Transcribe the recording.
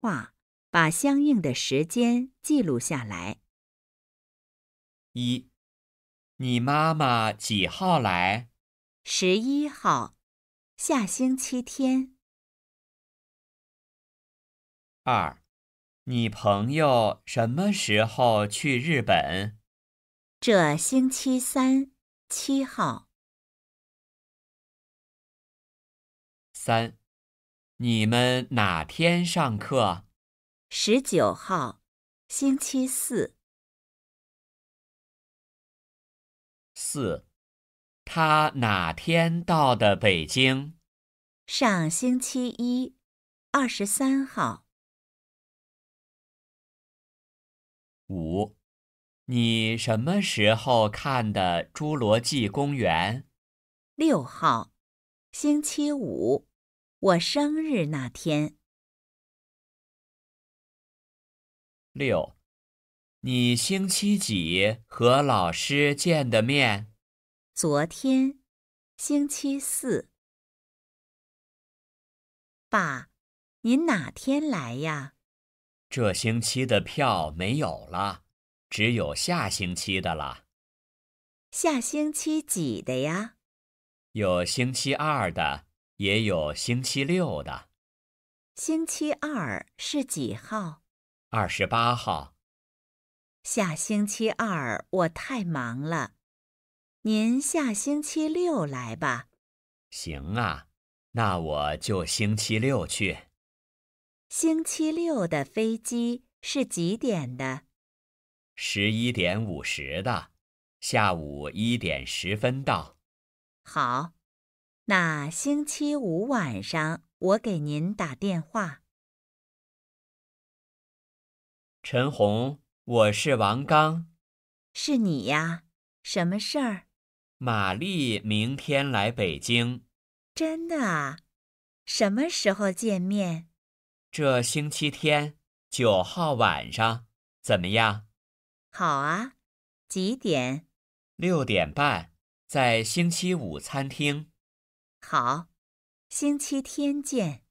画，把相应的时间记录下来。一，你妈妈几号来？十一号，下星期天。二，你朋友什么时候去日本？这星期三七号。三。你们哪天上课？十九号，星期四。四，他哪天到的北京？上星期一，二十三号。五，你什么时候看的《侏罗纪公园》？六号，星期五。我生日那天。六，你星期几和老师见的面？昨天，星期四。爸，您哪天来呀？这星期的票没有了，只有下星期的了。下星期几的呀？有星期二的。也有星期六的。星期二是几号？二十八号。下星期二我太忙了，您下星期六来吧。行啊，那我就星期六去。星期六的飞机是几点的？十一点五十的，下午一点十分到。好。那星期五晚上我给您打电话。陈红，我是王刚。是你呀？什么事儿？玛丽明天来北京。真的啊？什么时候见面？这星期天九号晚上，怎么样？好啊。几点？六点半，在星期五餐厅。好，星期天见。